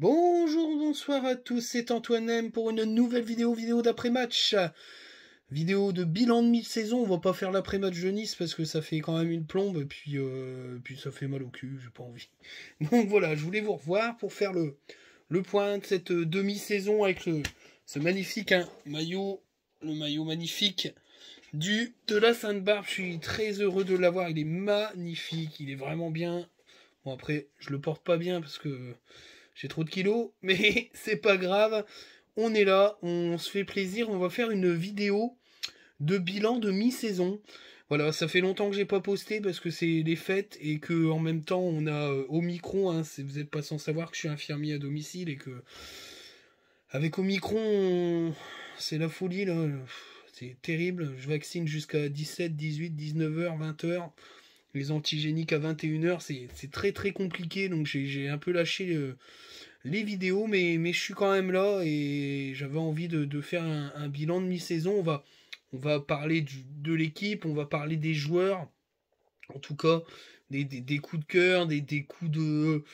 Bonjour, bonsoir à tous, c'est Antoine M pour une nouvelle vidéo, vidéo d'après-match. Vidéo de bilan de mi-saison, on va pas faire l'après-match de Nice parce que ça fait quand même une plombe et puis, euh, puis ça fait mal au cul, j'ai pas envie. Donc voilà, je voulais vous revoir pour faire le, le point de cette euh, demi-saison avec le, ce magnifique hein, maillot, le maillot magnifique du de la Sainte-Barbe. Je suis très heureux de l'avoir, il est magnifique, il est vraiment bien. Bon après, je le porte pas bien parce que j'ai trop de kilos, mais c'est pas grave. On est là, on se fait plaisir. On va faire une vidéo de bilan de mi-saison. Voilà, ça fait longtemps que j'ai pas posté parce que c'est les fêtes et que en même temps on a euh, Omicron. Hein, vous n'êtes pas sans savoir que je suis infirmier à domicile et que avec Omicron, c'est la folie là. C'est terrible. Je vaccine jusqu'à 17, 18, 19h, 20h les antigéniques à 21h, c'est très très compliqué, donc j'ai un peu lâché euh, les vidéos, mais, mais je suis quand même là et j'avais envie de, faire un, bilan de mi-saison. On va, on va parler de l'équipe, on va parler des joueurs, en tout cas des, des, coups de cœur, des, coups de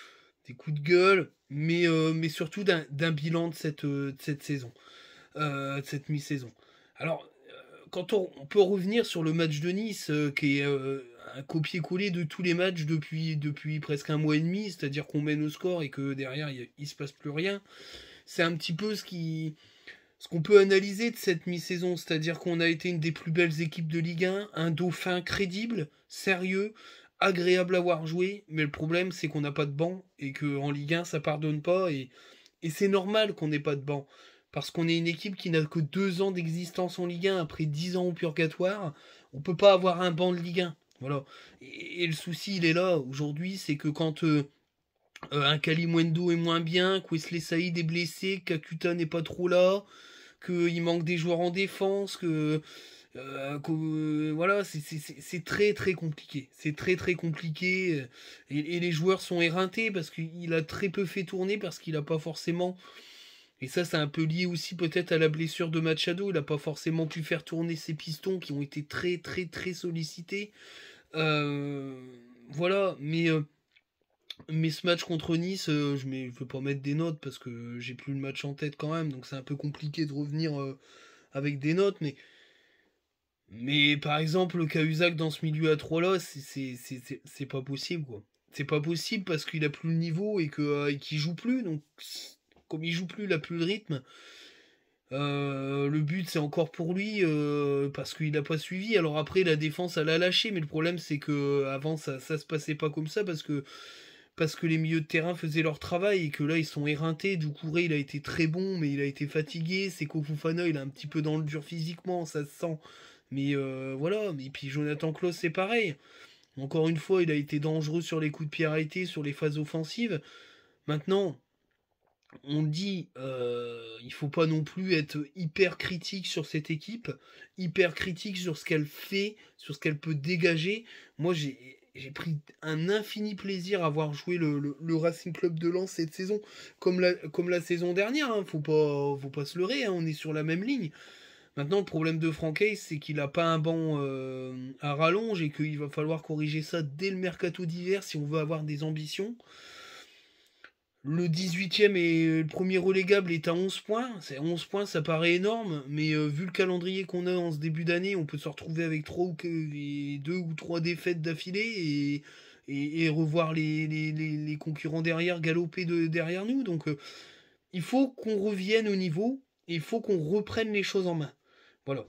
des coups de gueule, mais, euh, mais surtout d'un bilan de cette, euh, de cette saison, de cette mi-saison. Alors, quand on, peut revenir sur le match de Nice, qui est un copier-coller de tous les matchs depuis, depuis presque un mois et demi, c'est-à-dire qu'on mène au score et que derrière il, ne se passe plus rien. C'est un petit peu ce qui ce qu'on peut analyser de cette mi-saison, c'est-à-dire qu'on a été une des plus belles équipes de Ligue 1, un dauphin crédible, sérieux, agréable à voir jouer, mais le problème c'est qu'on n'a pas de banc et que en Ligue 1 ça pardonne pas et, c'est normal qu'on n'ait pas de banc parce qu'on est une équipe qui n'a que deux ans d'existence en Ligue 1 après dix ans au purgatoire. On peut pas avoir un banc de Ligue 1. Et, le souci, il est là aujourd'hui, c'est que quand euh, euh, un un Kalimwendo est moins bien, que Wesley Saïd est blessé, Kakuta n'est pas trop là, qu'il manque des joueurs en défense, que. Euh, voilà, c'est très très compliqué. C'est très très compliqué. et, les joueurs sont éreintés parce qu'il a très peu fait tourner, parce qu'il n'a pas forcément. Et ça, c'est un peu lié aussi peut-être à la blessure de Machado. Il n'a pas forcément pu faire tourner ses pistons qui ont été très très très sollicités. Euh, voilà, mais euh, mais ce match contre Nice, euh, je ne veux pas mettre des notes parce que j'ai plus le match en tête quand même, donc c'est un peu compliqué de revenir avec des notes, mais. Mais par exemple, le Cahuzac dans ce milieu à 3 là, c'est pas possible quoi. C'est pas possible parce qu'il a plus le niveau et qu'il ne joue plus, donc comme il joue plus, il a plus le rythme. Euh, le but, c'est encore pour lui euh, parce qu'il n'a pas suivi. Alors après, la défense, elle a lâché, mais le problème, c'est que avant, ça, ça se passait pas comme ça parce que parce que les milieux de terrain faisaient leur travail et que là ils sont éreintés. Doucouré il a été très bon mais il a été fatigué. C'est Fofana il est un petit peu dans le dur physiquement, ça se sent. Mais euh, voilà, et puis Jonathan Klaus c'est pareil. Encore une fois, il a été dangereux sur les coups de pied arrêtés, sur les phases offensives. Maintenant, on dit euh, il faut pas non plus être hyper critique sur cette équipe, hyper critique sur ce qu'elle fait, sur ce qu'elle peut dégager. Moi j'ai pris un infini plaisir à avoir joué le, Racing Club de Lens cette saison, comme la, saison dernière. Il hein, Faut pas faut pas se leurrer, hein, on est sur la même ligne. Maintenant, le problème de Franquet, c'est qu'il n'a pas un banc euh, à rallonge et qu'il va falloir corriger ça dès le mercato d'hiver si on veut avoir des ambitions le 18e et euh, le premier relégable est à 11 points. C'est 11 points, ça paraît énorme, mais euh, vu le calendrier qu'on a en ce début d'année, on peut se retrouver avec trois ou 3 deux ou trois défaites d'affilée et, revoir les, les, concurrents derrière galoper de, derrière nous. Donc euh, il faut qu'on revienne au niveau, et il faut qu'on reprenne les choses en main. Voilà.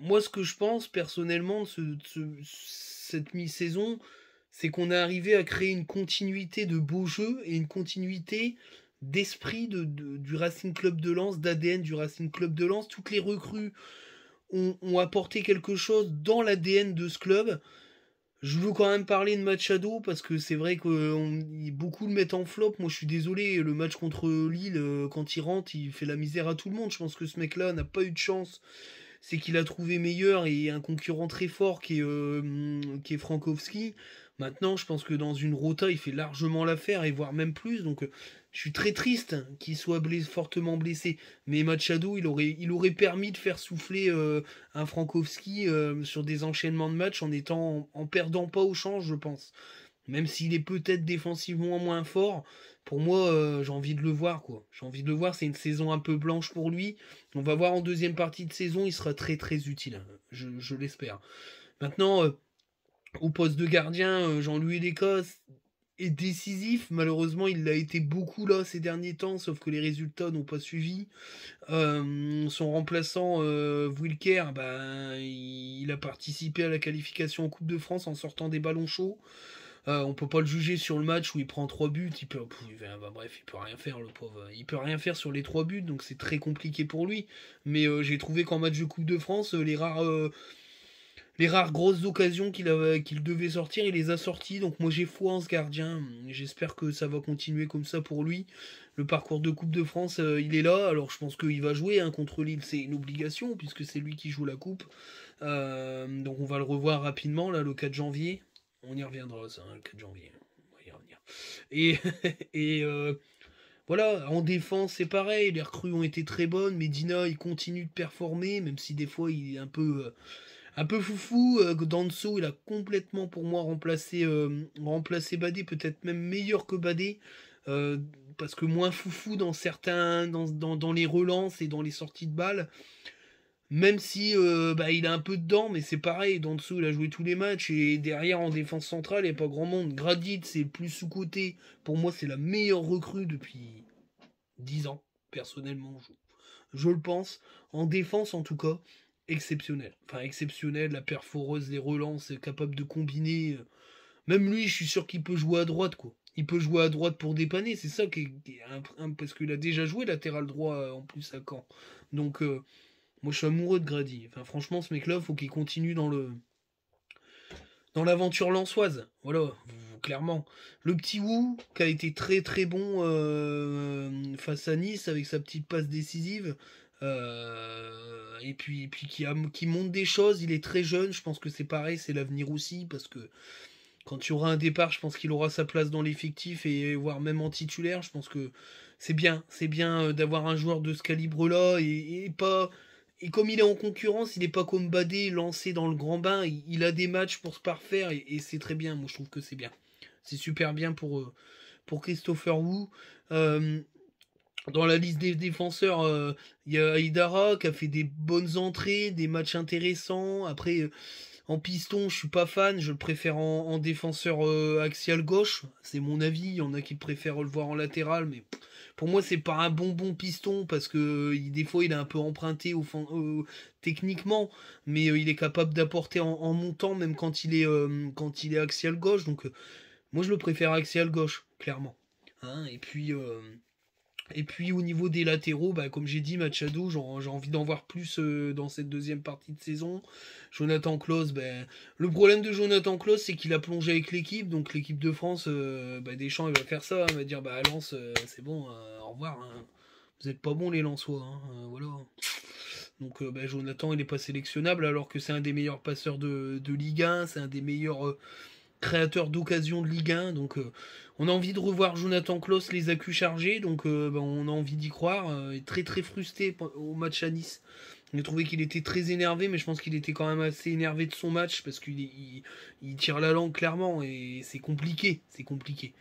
moi, ce que je pense personnellement cette mi-saison, c'est qu'on est arrivé à créer une continuité de beaux jeux et une continuité d'esprit de, du Racing Club de Lens, d'ADN du Racing Club de Lens. Toutes les recrues ont, apporté quelque chose dans l'ADN de ce club. Je veux quand même parler de Machado parce que c'est vrai que beaucoup le mettent en flop. Moi, je suis désolé. Le match contre Lille, euh, quand il rentre, il fait la misère à tout le monde. Je pense que ce mec-là n'a pas eu de chance. C'est qu'il a trouvé meilleur et un concurrent très fort qui est, euh, qui est Frankowski. Maintenant, je pense que dans une Rota, il fait largement l'affaire, et voire même plus. Donc, euh, je suis très triste qu'il soit fortement blessé. Mais Machado, il aurait, il aurait permis de faire souffler euh, un Frankowski euh, sur des enchaînements de matchs en étant en, perdant pas au change, je pense. Même s'il est peut-être défensivement moins fort, pour moi, j'ai envie de le voir, quoi. J'ai envie de le voir, c'est une saison un peu blanche pour lui. On va voir en deuxième partie de saison, il sera très très utile, je l'espère. Maintenant, au poste de gardien, euh, Jean-Louis Lécosse est décisif. Malheureusement, il l'a été beaucoup là ces derniers temps, sauf que les résultats n'ont pas suivi. Euh, son remplaçant euh, Wilker, ben, il a participé à la qualification en Coupe de France en sortant des ballons chauds. On on peut pas le juger sur le match où il prend trois buts. Il peut, bah, bref, il peut rien faire, le pauvre. Il peut rien faire sur les trois buts, donc c'est très compliqué pour lui. Mais j'ai trouvé qu'en match de Coupe de France, les rares les rares grosses occasions qu'il qu'il devait sortir, il les a sorties. Donc moi j'ai foi en ce gardien. J'espère que ça va continuer comme ça pour lui. Le parcours de Coupe de France, euh, il est là. Alors je pense qu'il va jouer hein, contre Lille, c'est une obligation puisque c'est lui qui joue la Coupe. Euh, donc on va le revoir rapidement là le 4 janvier. On y reviendra ça, hein, le 4 janvier. On va y revenir. Et, et euh, voilà, en défense, c'est pareil. Les recrues ont été très bonnes. Medina, il continue de performer, même si des fois, il est un peu un peu foufou. Euh, Danso, il a complètement pour moi remplacé, euh, remplacé Badé, peut-être même meilleur que Badé. Euh, parce que moins foufou dans certains, dans, dans, les relances et dans les sorties de balles. Même si euh, bah, il a un peu dedans, mais c'est pareil. Danso, il a joué tous les matchs et derrière en défense centrale, il n'y a pas grand monde. Gradit, c'est plus sous-côté. Pour moi, c'est la meilleure recrue depuis 10 ans, personnellement. je le pense. En défense, en tout cas exceptionnel. Enfin, exceptionnel, la perforeuse, les relances, capable de combiner. Euh, même lui, je suis sûr qu'il peut jouer à droite, quoi. Il peut jouer à droite pour dépanner, c'est ça qui est, parce qu'il a déjà joué latéral droit euh, en plus à Caen. Donc, euh, moi, je suis amoureux de Grady. Enfin, franchement, ce mec-là, il faut qu'il continue dans le dans l'aventure lensoise. Voilà, clairement. Le petit Wu, qui a été très très bon face à Nice avec sa petite passe décisive. Euh, et puis, puis qui, monte des choses. Il est très jeune. Je pense que c'est pareil, c'est l'avenir aussi. Parce que quand il y aura un départ, je pense qu'il aura sa place dans l'effectif et voire même en titulaire. Je pense que c'est bien. C'est bien euh, d'avoir un joueur de ce calibre-là et, pas. Et comme il est en concurrence, il n'est pas comme Badé lancé dans le grand bain. Il, a des matchs pour se parfaire et, c'est très bien. Moi, je trouve que c'est bien. C'est super bien pour, euh, pour Christopher Wu dans la liste des défenseurs, il euh, y a Aidara qui a fait des bonnes entrées, des matchs intéressants. Après, euh, en piston, je suis pas fan, je le préfère en, défenseur euh, axial gauche. C'est mon avis. Il y en a qui préfèrent le voir en latéral, mais pour moi, c'est pas un bon piston parce que des fois, il est un peu emprunté techniquement, mais il est capable d'apporter en, montant, même quand il est quand il est axial gauche. Donc, moi, je le préfère axial gauche, clairement. Hein, et puis. Et puis au niveau des latéraux, bah, comme j'ai dit, Machado, j'ai envie d'en voir plus euh, dans cette deuxième partie de saison. Jonathan Klaus, ben, le problème de Jonathan Klaus, c'est qu'il a plongé avec l'équipe. Donc l'équipe de France, des euh, bah, Deschamps, il va faire ça. Hein, il va dire, bah, Lance, euh, c'est bon, hein, au revoir. Hein. Vous n'êtes pas bons les Lançois. voilà. Donc bah, Jonathan, il n'est pas sélectionnable alors que c'est un des meilleurs passeurs de, de Ligue 1, c'est un des meilleurs créateur d'occasion de Ligue 1. Donc euh, on a envie de revoir Jonathan Klaus les accus chargés. Donc euh, ben, on a envie d'y croire. Euh, très très frustré au match à Nice. On a trouvé qu'il était très énervé, mais je pense qu'il était quand même assez énervé de son match parce qu'il tire la langue clairement et c'est compliqué. C'est compliqué.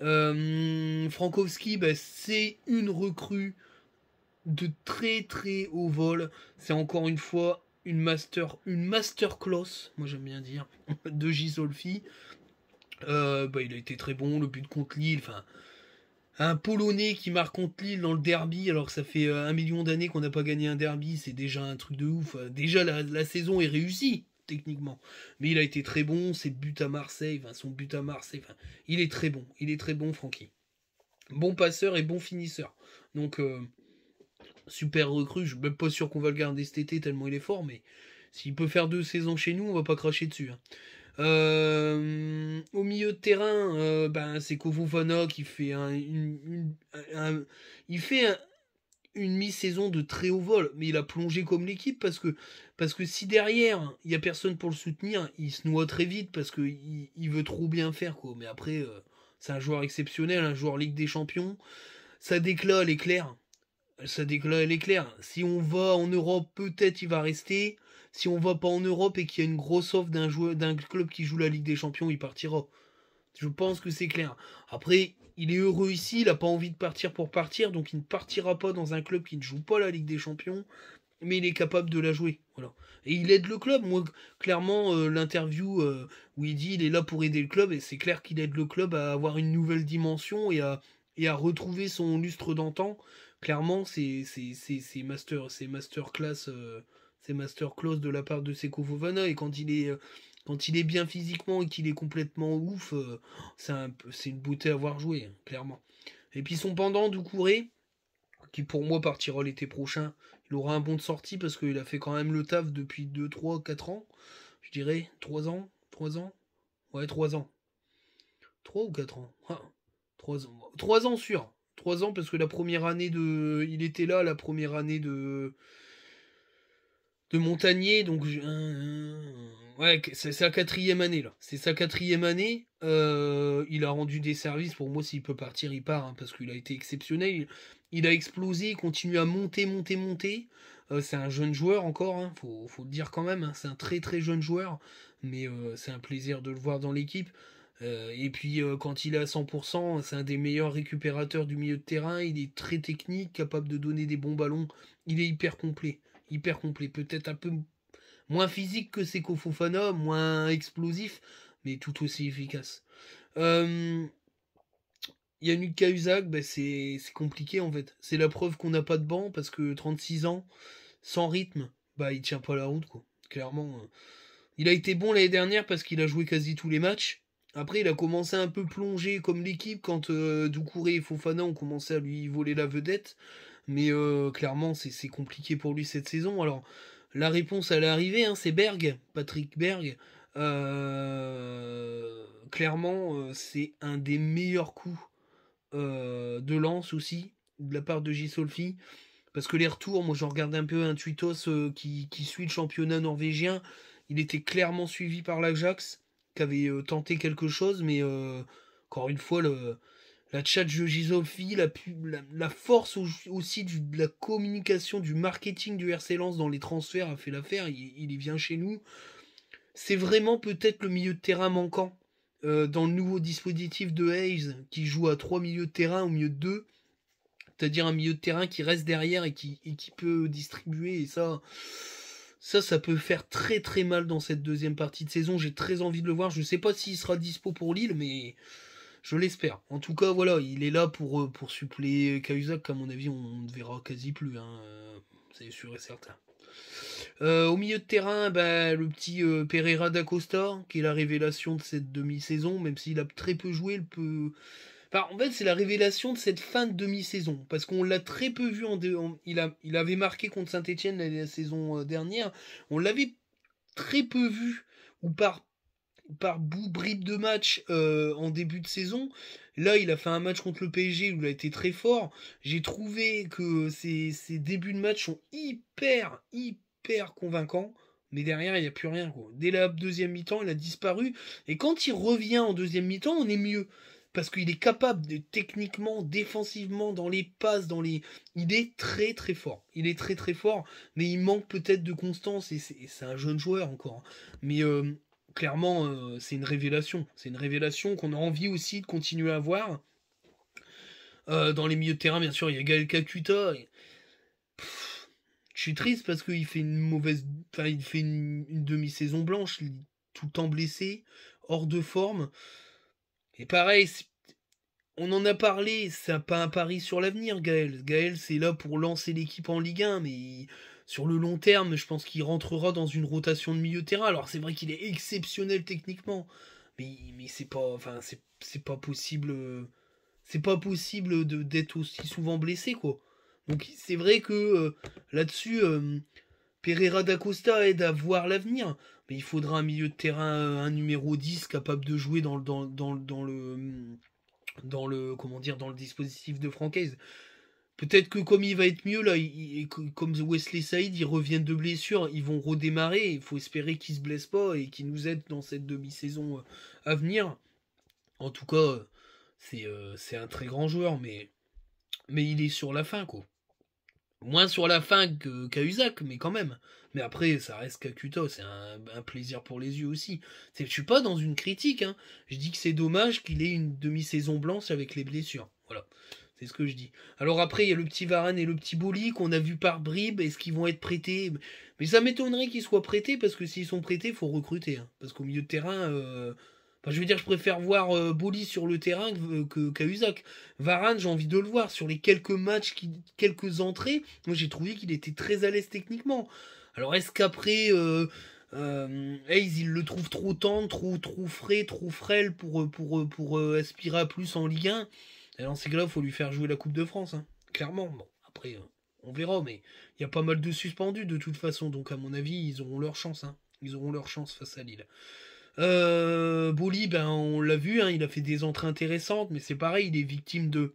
Frankowski, ben, c'est une recrue de très très haut vol. C'est encore une fois une master une class moi j'aime bien dire, de Gisolfi. Euh, bah, il a été très bon, le but contre Lille, enfin. Un Polonais qui marque contre Lille dans le derby, alors ça fait euh, un million d'années qu'on n'a pas gagné un derby, c'est déjà un truc de ouf. Euh, déjà, la, saison est réussie, techniquement. Mais il a été très bon, ses buts à Marseille, son but à Marseille, enfin, il est très bon. Il est très bon, Francky. Bon passeur et bon finisseur. Donc, super recrue. Je ne suis même pas sûr qu'on va le garder cet été tellement il est fort, mais s'il peut faire deux saisons chez nous, on va pas cracher dessus. Hein. Euh, au milieu de terrain, euh, ben, c'est Kofofana qui fait un, une, il fait une mi-saison de très haut vol, mais il a plongé comme l'équipe parce que, parce que si derrière il n'y a personne pour le soutenir, il se noie très vite parce que il, veut trop bien faire quoi. Mais après, euh, c'est un joueur exceptionnel, un joueur Ligue des Champions. ça elle est claire ça elle est claire. Si on va en Europe, peut-être il va rester. Si on va pas en Europe et qu'il y a une grosse offre d'un club qui joue la Ligue des Champions, il partira. Je pense que c'est clair. Après, il est heureux ici, il n'a pas envie de partir pour partir, donc il ne partira pas dans un club qui ne joue pas la Ligue des Champions, mais il est capable de la jouer. Voilà. Et il aide le club. Moi, clairement, euh, l'interview euh, où il dit qu'il est là pour aider le club, et c'est clair qu'il aide le club à avoir une nouvelle dimension et à retrouver son lustre d'antan clairement, c'est master, c'est masterclass, euh, c'est masterclass de la part de Seko Fofana. Et quand il est, euh, quand il est bien physiquement et qu'il est complètement ouf, euh, c'est un, une beauté à voir jouer, hein, clairement. Et puis son pendant, Doucouré, qui pour moi partira l'été prochain, il aura un bon de sortie parce qu'il a fait quand même le taf depuis 2, 3, 4 ans. Je dirais 3 ans, 3 ans. Ouais, 3 ans. 3 ou 4 ans 3 ah, ans. 3 ans sûr. Trois ans parce que la première année de. Il était là, la première année de. De Montagnier, donc. Euh, euh, ouais, c'est sa quatrième année là. C'est sa quatrième année. Euh, il a rendu des services. Pour moi, s'il peut partir, il part hein, parce qu'il a été exceptionnel. Il, a explosé, il continue à monter, monter, monter. c'est un jeune joueur encore, hein, faut, le dire quand même. Hein. c'est un très très jeune joueur, mais c'est un plaisir de le voir dans l'équipe. Euh, et puis euh, quand il est à 100%, c'est un des meilleurs récupérateurs du milieu de terrain. Il est très technique, capable de donner des bons ballons. Il est hyper complet, hyper complet. Peut-être un peu moins physique que ses Fofana, moins explosif, mais tout aussi efficace. Euh, Yannick Cahuzac, ben, c'est compliqué en fait. C'est la preuve qu'on n'a pas de banc parce que 36 ans, sans rythme, bah il tient pas la route quoi. Clairement, il a été bon l'année dernière parce qu'il a joué quasi tous les matchs après, il a commencé à un peu plonger comme l'équipe quand euh, Doucouré et Fofana ont commencé à lui voler la vedette. Mais euh, clairement, c'est compliqué pour lui cette saison. Alors, la réponse, elle est arrivée, hein, c'est Berg, Patrick Berg. Euh, clairement, euh, c'est un des meilleurs coups de lance aussi, de la part de Gisolfi. Parce que les retours, moi je regarde un peu un tweetos qui, qui suit le championnat norvégien. Il était clairement suivi par l'Ajax avait euh, tenté quelque chose, mais euh, encore une fois, le, la Gisolfi la, la, la force aussi de la communication, du marketing du RC Lance dans les transferts a fait l'affaire. Il, il, y vient chez nous. C'est vraiment peut-être le milieu de terrain manquant euh, dans le nouveau dispositif de Hayes qui joue à trois milieux de terrain au milieu de deux. C'est-à-dire un milieu de terrain qui reste derrière et qui, et qui peut distribuer. Et ça, ça, ça peut faire très très mal dans cette deuxième partie de saison. J'ai très envie de le voir. Je ne sais pas s'il sera dispo pour Lille, mais je l'espère. En tout cas, voilà, il est là pour, euh, pour suppléer Cahuzac. À mon avis, on ne verra quasi plus. Hein. Euh, c'est sûr et certain. Euh, au milieu de terrain, bah, le petit Pereira da Costa, qui est la révélation de cette demi-saison, même s'il a très peu joué, il peut en fait, c'est la révélation de cette fin de demi-saison. Parce qu'on l'a très peu vu en, il, a, il avait marqué contre Saint-Etienne la, saison euh, dernière. On l'avait très peu vu, ou par, par bout, bride de match euh, en début de saison. Là, il a fait un match contre le PSG où il a été très fort. J'ai trouvé que ses, ces débuts de match sont hyper, hyper convaincants. Mais derrière, il n'y a plus rien. Dès la deuxième mi-temps, il a disparu. Et quand il revient en deuxième mi-temps, on est mieux parce qu'il est capable de techniquement, défensivement, dans les passes, dans les. Il est très très fort. Il est très très fort, mais il manque peut-être de constance et c'est un jeune joueur encore. Hein. Mais euh, clairement, euh, c'est une révélation. C'est une révélation qu'on a envie aussi de continuer à voir. Euh, dans les milieux de terrain, bien sûr, il y a Gael Kakuta. je suis triste parce qu'il fait une mauvaise. Enfin, il fait une, une demi-saison blanche, tout le temps blessé, hors de forme. Et pareil, on en a parlé, ça pas un pari sur l'avenir, Gaël. Gaël, c'est là pour lancer l'équipe en Ligue 1, mais sur le long terme, je pense qu'il rentrera dans une rotation de milieu terrain. Alors c'est vrai qu'il est exceptionnel techniquement, mais, mais c'est pas, enfin c'est pas possible, c'est pas possible d'être aussi souvent blessé quoi. Donc c'est vrai que euh, là-dessus, euh, Pereira d'Acosta aide à voir l'avenir, mais il faudra un milieu de terrain, euh, un numéro 10 capable de jouer dans, dans, dans, dans le hmm, dans le comment dire dans le dispositif de Francaise. Peut-être que comme il va être mieux là, comme Wesley Saïd, ils reviennent de blessure, ils vont redémarrer. Il faut espérer qu'ils se blessent pas et qu'ils nous aident dans cette demi-saison euh, à venir. En tout cas, euh, c'est un très grand joueur, mais mais il est sur la fin quoi. Moins sur la fin qu'à Uzak, mais quand même. Mais après, ça reste Kakuta, c'est un, plaisir pour les yeux aussi. Je suis pas dans une critique, hein. je dis que c'est dommage qu'il ait une demi-saison blanche avec les blessures. Voilà, c'est ce que je dis. Alors après, il y a le petit Varane et le petit Boli qu'on a vu par bribes, est-ce qu'ils vont être prêtés Mais ça m'étonnerait qu'ils soient prêtés, parce que s'ils sont prêtés, faut recruter. Hein. Parce qu'au milieu de terrain... Euh, je veux dire, je préfère voir euh, Boli sur le terrain que Cahuzac. Euh, Varane, j'ai envie de le voir sur les quelques matchs, quelques entrées. Moi, j'ai trouvé qu'il était très à l'aise techniquement. Alors, est-ce qu'après, euh, euh il le trouve trop tendre, trop, frais, trop frêle pour, pour, aspirer à plus en Ligue 1 eh, Alors, c'est que là il faut lui faire jouer la Coupe de France, hein. clairement. Bon, après, on verra, mais il y a pas mal de suspendus de toute façon. Donc, à mon avis, ils auront leur chance. Hein. Ils auront leur chance face à Lille. Euh, Boli, ben on l'a vu, hein, il a fait des entrées intéressantes, mais c'est pareil, il est victime de,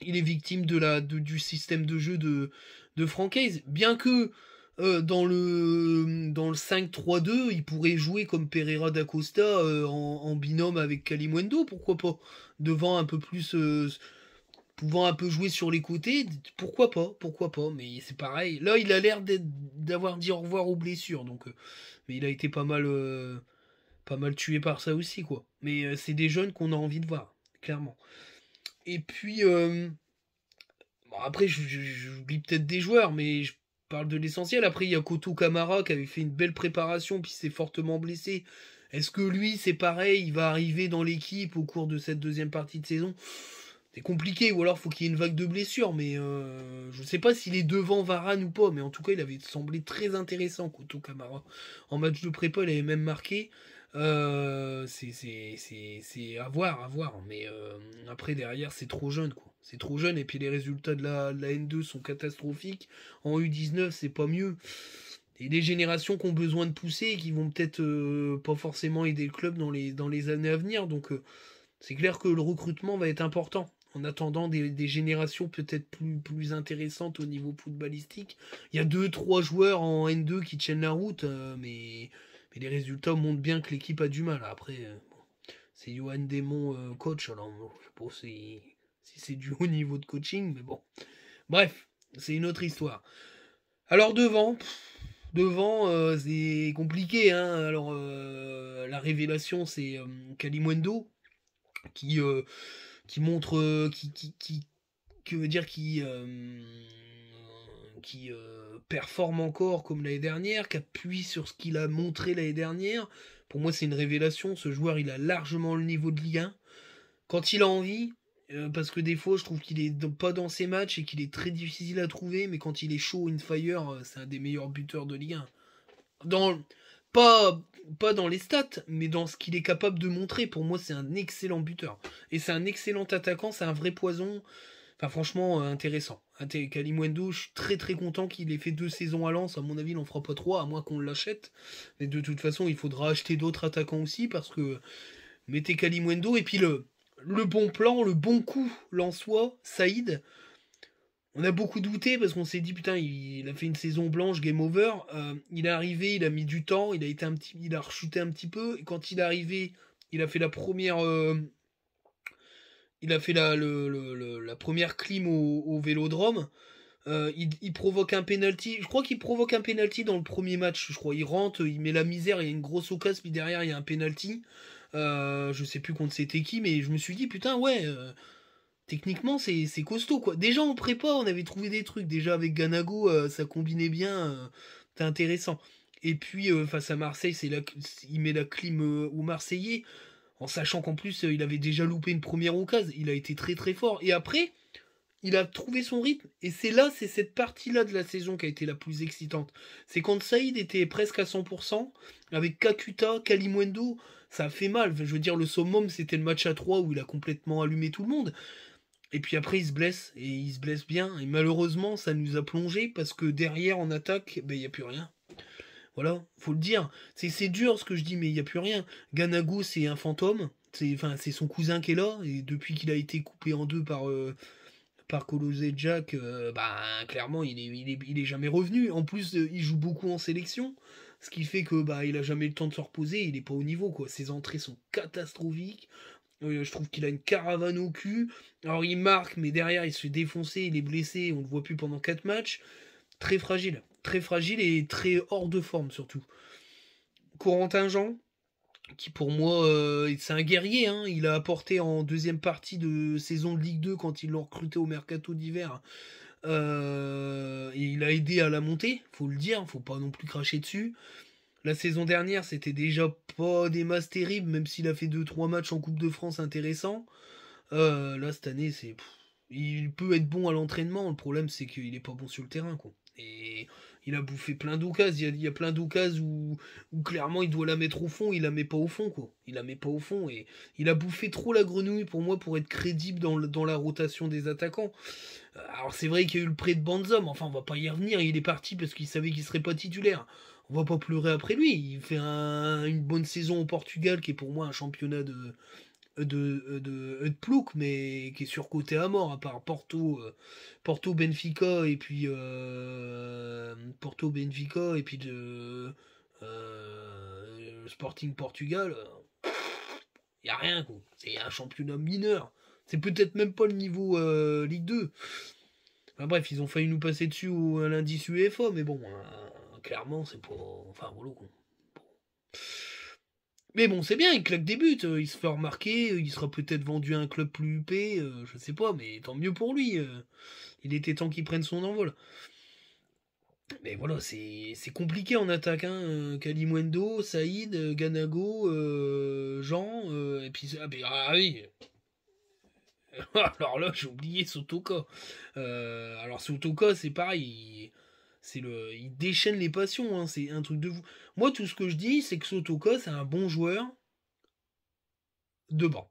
il est victime de la, du système de jeu de, de Francaise. Bien que euh, dans le, dans le 5-3-2, il pourrait jouer comme Pereira d'Acosta Costa euh, en, binôme avec Calimundo, pourquoi pas, devant un peu plus pouvant un peu jouer sur les côtés, pourquoi pas, pourquoi pas, mais c'est pareil. Là, il a l'air d'avoir dit au revoir aux blessures, donc, mais il a été pas mal, pas mal tué par ça aussi, quoi. Mais euh, c'est des jeunes qu'on a envie de voir, clairement. Et puis, après euh, bon, après, j'oublie peut-être des joueurs, mais je parle de l'essentiel. Après, il y a Koto Kamara qui avait fait une belle préparation, puis s'est fortement blessé. Est-ce que lui, c'est pareil, il va arriver dans l'équipe au cours de cette deuxième partie de saison c'est compliqué, ou alors faut qu'il y ait une vague de blessures, mais euh, je ne sais pas s'il est devant Varane ou pas, mais en tout cas il avait semblé très intéressant Koto Kamara. En match de prépa, il avait même marqué. Euh, c'est à voir, à voir. Mais euh, après, derrière, c'est trop jeune, quoi. C'est trop jeune. Et puis les résultats de la, la N2 sont catastrophiques. En U19, c'est pas mieux. Et des générations qui ont besoin de pousser et qui vont peut-être euh, pas forcément aider le club dans les, dans les années à venir. Donc, c'est clair que le recrutement va être important. En attendant des, des générations peut-être plus, plus intéressantes au niveau footballistique. Il y a deux, trois joueurs en N2 qui tiennent la route, mais mais les résultats montrent bien que l'équipe a du mal. Après, euh, c'est Johan Démon euh, coach, alors je sais pas si, c'est du haut niveau de coaching, mais bon. Bref, c'est une autre histoire. Alors devant, devant, euh, c'est compliqué. Hein. Alors la révélation, c'est euh, qui qui montre, qui, que veut dire qui qui euh, performe encore comme l'année dernière, qui appuie sur ce qu'il a montré l'année dernière. Pour moi, c'est une révélation. Ce joueur, il a largement le niveau de Ligue 1. Quand il a envie, euh, parce que des fois, je trouve qu'il est pas dans ses matchs et qu'il est très difficile à trouver, mais quand il est chaud in fire, euh, c'est un des meilleurs buteurs de Ligue 1. Dans, pas, pas dans les stats, mais dans ce qu'il est capable de montrer. Pour moi, c'est un excellent buteur. Et c'est un excellent attaquant, c'est un vrai poison. Enfin, franchement, intéressant. Ah, Kalimwendo, je suis très très content qu'il ait fait deux saisons à Lens. À mon avis, il n'en fera pas trois, à moins qu'on l'achète. Mais de toute façon, il faudra acheter d'autres attaquants aussi parce que mettez Kalimwendo et puis le, le bon plan, le bon coup, soit, Saïd. On a beaucoup douté parce qu'on s'est dit putain il, a fait une saison blanche game over. Euh, il est arrivé, il a mis du temps, il a été un petit, il a rechuté un petit peu. Et quand il est arrivé, il a fait la première euh, il a fait la, la première clim au, Vélodrome. Euh, il, provoque un penalty. Je crois qu'il provoque un penalty dans le premier match. Je crois il rentre, il met la misère, il y a une grosse occasion, puis derrière il y a un penalty. Je euh, je sais plus contre c'était qui, mais je me suis dit putain ouais. Euh, techniquement c'est costaud quoi. Déjà en prépa on avait trouvé des trucs. Déjà avec Ganago ça combinait bien. C'était intéressant. Et puis face à Marseille il met la clim aux Marseillais. En sachant qu'en plus, euh, il avait déjà loupé une première occasion. Il a été très très fort. Et après, il a trouvé son rythme. Et c'est là, c'est cette partie-là de la saison qui a été la plus excitante. C'est quand Saïd était presque à 100%, avec Kakuta, Kalimwendo, ça a fait mal. Je veux dire, le summum, c'était le match à 3 où il a complètement allumé tout le monde. Et puis après, il se blesse, et il se blesse bien. Et malheureusement, ça nous a plongé parce que derrière, en attaque, ben, il n'y a plus rien. Voilà, faut le dire. C'est dur ce que je dis, mais il n'y a plus rien. Ganago, c'est un fantôme. C'est son cousin qui est là. Et depuis qu'il a été coupé en deux par, euh, par Colosé Jack, euh, bah, clairement, il est, il, est, il est jamais revenu. En plus, euh, il joue beaucoup en sélection. Ce qui fait que bah il a jamais le temps de se reposer, il n'est pas au niveau quoi. Ses entrées sont catastrophiques. Je trouve qu'il a une caravane au cul. Alors il marque, mais derrière il se fait défoncer, il est blessé, on ne le voit plus pendant 4 matchs. Très fragile très fragile et très hors de forme surtout. Corentin Jean, qui pour moi, euh, c'est un guerrier, hein. il a apporté en deuxième partie de saison de Ligue 2 quand il l'ont recruté au mercato d'hiver. Euh, et il a aidé à la montée, faut le dire, faut pas non plus cracher dessus. La saison dernière, c'était déjà pas des masses terribles, même s'il a fait 2-3 matchs en Coupe de France intéressants. Euh, là, cette année, c'est. Il peut être bon à l'entraînement, le problème c'est qu'il est pas bon sur le terrain, Et il a bouffé plein d'oucas, Il, y a, plein d'oucas où, clairement il doit la mettre au fond. Il la met pas au fond, quoi. Il la met pas au fond. Et il a bouffé trop la grenouille pour moi pour être crédible dans, la rotation des attaquants. Euh, alors c'est vrai qu'il y a eu le prêt de Banzom, enfin on va pas y revenir. Il est parti parce qu'il savait qu'il serait pas titulaire. On va pas pleurer après lui. Il fait une bonne saison au Portugal qui est pour moi un championnat de euh, de, euh, de, euh, Plouk, mais qui est surcoté à mort, à part Porto, Porto Benfica, et puis Porto Benfica, et puis de, Sporting Portugal. Il n'y a rien, quoi. C'est un championnat mineur. C'est peut-être même pas le niveau Ligue 2. bref, ils ont failli nous passer dessus au, lundi l'indice UFA, mais bon, clairement, c'est pour Enfin, voilà, mais bon, c'est bien, il claque des buts, euh, il se fait remarquer, euh, il sera peut-être vendu à un club plus huppé, euh, je sais pas, mais tant mieux pour lui. il était temps qu'il prenne son envol. Mais voilà, c'est compliqué en attaque. Hein. Kalimwendo, Saïd, Ganago, Jean, et puis. Ah, ah oui Alors là, j'ai oublié Sotoka. alors Sotoka, c'est pareil le, il déchaîne les passions, hein, c'est un truc de vous. Moi, tout ce que je dis, c'est que Sotoko, c'est un bon joueur de banc.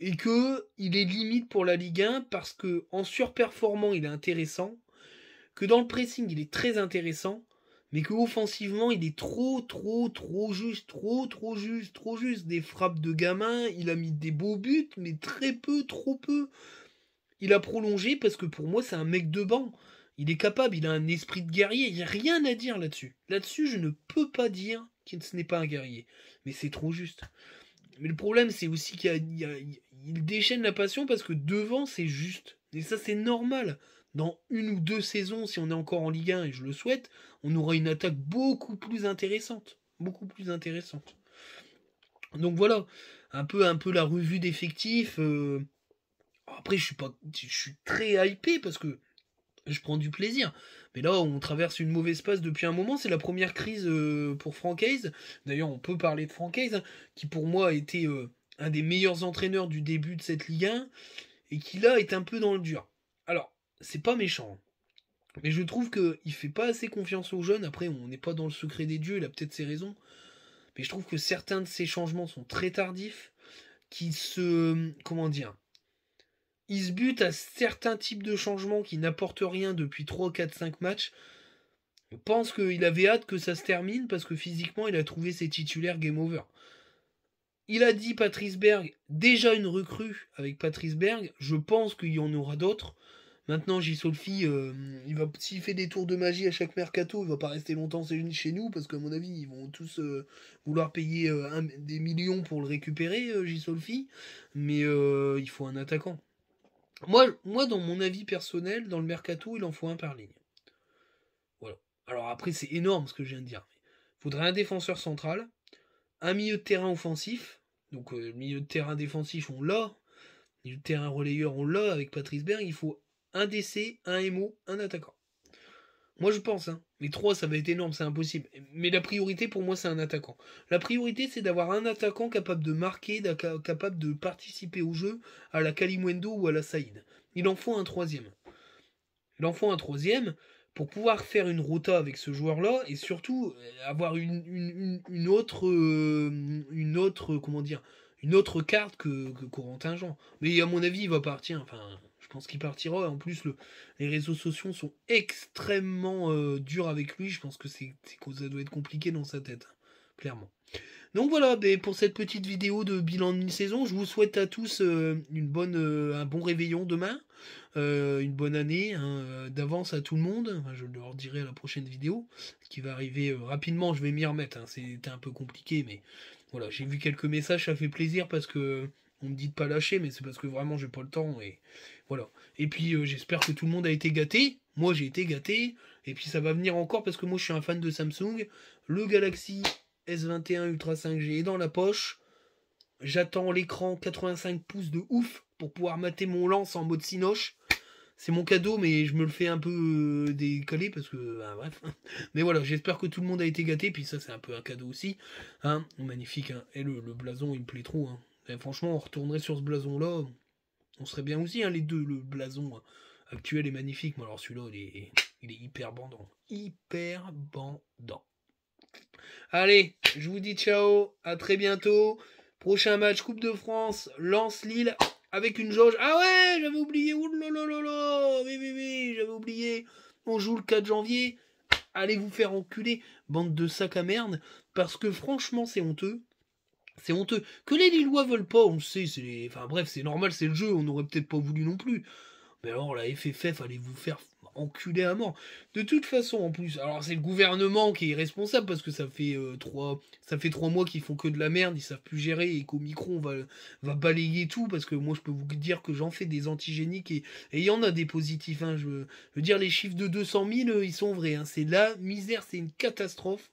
Et que il est limite pour la Ligue 1 parce que en surperformant, il est intéressant, que dans le pressing, il est très intéressant, mais que il est trop, trop, trop juste, trop, trop juste, trop juste. Des frappes de gamin, il a mis des beaux buts, mais très peu, trop peu. Il a prolongé parce que pour moi, c'est un mec de banc. Il est capable, il a un esprit de guerrier, il n'y a rien à dire là-dessus. Là-dessus, je ne peux pas dire que ce n'est pas un guerrier. Mais c'est trop juste. Mais le problème, c'est aussi qu'il déchaîne la passion parce que devant, c'est juste. Et ça, c'est normal. Dans une ou deux saisons, si on est encore en Ligue 1, et je le souhaite, on aura une attaque beaucoup plus intéressante. Beaucoup plus intéressante. Donc voilà, un peu, un peu la revue d'effectifs. Euh. Après, je suis, pas, je suis très hypé parce que je prends du plaisir. Mais là, on traverse une mauvaise passe depuis un moment. C'est la première crise euh, pour Frank Hayes. D'ailleurs, on peut parler de Frank Hayes, hein, qui pour moi a été euh, un des meilleurs entraîneurs du début de cette Ligue 1 et qui là est un peu dans le dur. Alors, c'est pas méchant. Hein, mais je trouve qu'il fait pas assez confiance aux jeunes. Après, on n'est pas dans le secret des dieux, il a peut-être ses raisons. Mais je trouve que certains de ces changements sont très tardifs, qui se. Comment dire il se bute à certains types de changements qui n'apportent rien depuis 3, 4, 5 matchs. Je pense qu'il avait hâte que ça se termine parce que physiquement, il a trouvé ses titulaires game over. Il a dit Patrice Berg, déjà une recrue avec Patrice Berg. Je pense qu'il y en aura d'autres. Maintenant, Gisolfi, euh, il va s'il fait des tours de magie à chaque mercato, il va pas rester longtemps chez nous parce qu'à mon avis, ils vont tous euh, vouloir payer euh, des millions pour le récupérer, Gisolfi. Mais il faut un attaquant. Moi, moi, dans mon avis personnel, dans le mercato, il en faut un par ligne. Voilà. Alors après, c'est énorme ce que je viens de dire. Il faudrait un défenseur central, un milieu de terrain offensif. Donc, euh, le milieu de terrain défensif, on l'a. Milieu de terrain relayeur, on l'a avec Patrice Berg. Il faut un DC, un MO, un attaquant. Moi, je pense. Hein. Les trois, ça va être énorme, c'est impossible. Mais la priorité pour moi, c'est un attaquant. La priorité, c'est d'avoir un attaquant capable de marquer, capable de participer au jeu à la Kalimwendo ou à la Saïd. Il en faut un troisième. Il en faut un troisième pour pouvoir faire une rota avec ce joueur-là et surtout euh, avoir une, autre euh, une autre comment dire une autre carte que, que Corentin Jean. Mais à mon avis, il va partir. Enfin, je pense qu'il partira. En plus, les réseaux sociaux sont extrêmement euh, durs avec lui. Je pense que c'est, ça doit être compliqué dans sa tête, hein, clairement. Donc voilà, ben, pour cette petite vidéo de bilan de mi-saison, je vous souhaite à tous euh, une bonne, euh, un bon réveillon demain, une bonne année hein, d'avance à tout le monde. je leur dirai à la prochaine vidéo, qui va arriver rapidement. Je vais m'y remettre. Hein. C'était un peu compliqué, mais voilà, j'ai vu quelques messages, ça fait plaisir parce que on me dit de pas lâcher, mais c'est parce que vraiment j'ai pas le temps et voilà. Et puis euh, j'espère que tout le monde a été gâté. Moi j'ai été gâté. Et puis ça va venir encore parce que moi je suis un fan de Samsung. Le Galaxy S21 Ultra 5G est dans la poche. J'attends l'écran 85 pouces de ouf pour pouvoir mater mon lance en mode Sinoche. C'est mon cadeau, mais je me le fais un peu euh, décalé parce que, bah, bref. Mais voilà, j'espère que tout le monde a été gâté. Puis ça, c'est un peu un cadeau aussi. Hein. Magnifique. Hein. Et le, blason, il me plaît trop. Hein. franchement, on retournerait sur ce blason-là on serait bien aussi, hein, les deux. Le blason hein, actuel est magnifique, mais alors celui-là, il est, il est hyper bandant. Hyper bandant. Allez, je vous dis ciao, à très bientôt. Prochain match Coupe de France, lance Lille avec une jauge. Ah ouais, j'avais oublié. Oulalalala, oui, oui, oui, j'avais oublié. On joue le 4 janvier. Allez vous faire enculer, bande de sacs à merde. Parce que franchement, c'est honteux. C'est honteux. Que les Lillois veulent pas, on le sait. C'est Enfin bref, c'est normal, c'est le jeu. On n'aurait peut-être pas voulu non plus. Mais alors, la FFF, allez vous faire enculer à mort. De toute façon, en plus, alors c'est le gouvernement qui est responsable parce que ça fait euh, trois, ça fait mois qu'ils font que de la merde, ils savent plus gérer et qu'au micro on va, balayer tout parce que moi je peux vous dire que j'en fais des antigéniques et il y en a des positifs. Hein. je, veux, dire les chiffres de 200 000, euh, ils sont vrais. Hein. c'est la misère, c'est une catastrophe.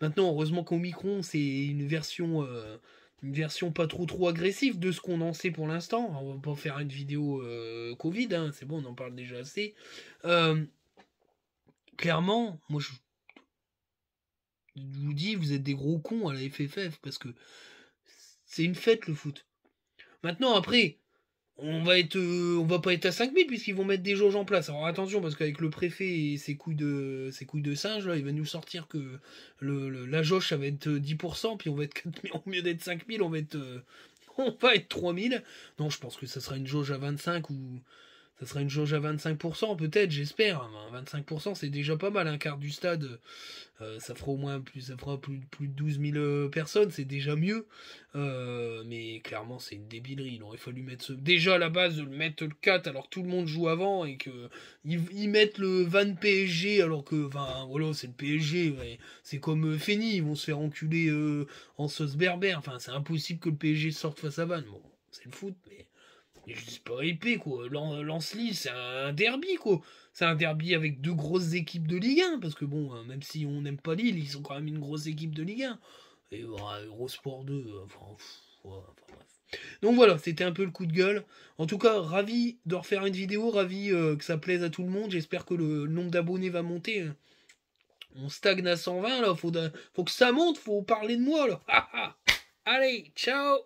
Maintenant, heureusement qu'Omicron, c'est une version euh, une version pas trop trop agressive de ce qu'on en sait pour l'instant. On va pas faire une vidéo euh, Covid, hein, c'est bon, on en parle déjà assez. Euh, clairement, moi je, vous dis, vous êtes des gros cons à la FFF parce que c'est une fête le foot. Maintenant, après, on va être euh, on va pas être à 5000 puisqu'ils vont mettre des jauges en place. Alors attention parce qu'avec le préfet et ses couilles de ses couilles de singe là, il va nous sortir que le, la jauge ça va être 10% euh, puis on va être au mieux d'être 5000, on va être euh, on va être 3000. Non, je pense que ça sera une jauge à 25 ou ça sera une jauge à 25%, peut-être, j'espère. 25%, hein, c'est déjà pas mal, un quart du stade. Euh, euh, ça fera au moins plus, ça fera plus, plus de 12 000 euh, personnes, c'est déjà mieux. mais clairement, c'est une débilerie. Il aurait fallu mettre ce... déjà à la base de mettre le 4 alors que tout le monde joue avant et que ils, mettent le van PSG alors que, enfin, voilà, c'est le PSG. C'est comme Feni, ils vont se faire enculer en sauce berbère. Enfin, c'est impossible que le PSG sorte face à Van. Bon, c'est le foot, mais c'est pas épais, quoi. lance c'est un derby, quoi. C'est un derby avec deux grosses équipes de Ligue 1, parce que bon, euh, même si on n'aime pas Lille, ils sont quand même une grosse équipe de Ligue 1. Et bah, sport 2, enfin, Donc voilà, c'était un peu le coup de gueule. En tout cas, ravi de refaire une vidéo, ravi euh, que ça plaise à tout le monde. J'espère que le nombre d'abonnés va monter. On stagne à 120 là, faut, faut que ça monte, faut parler de moi là. Allez, ciao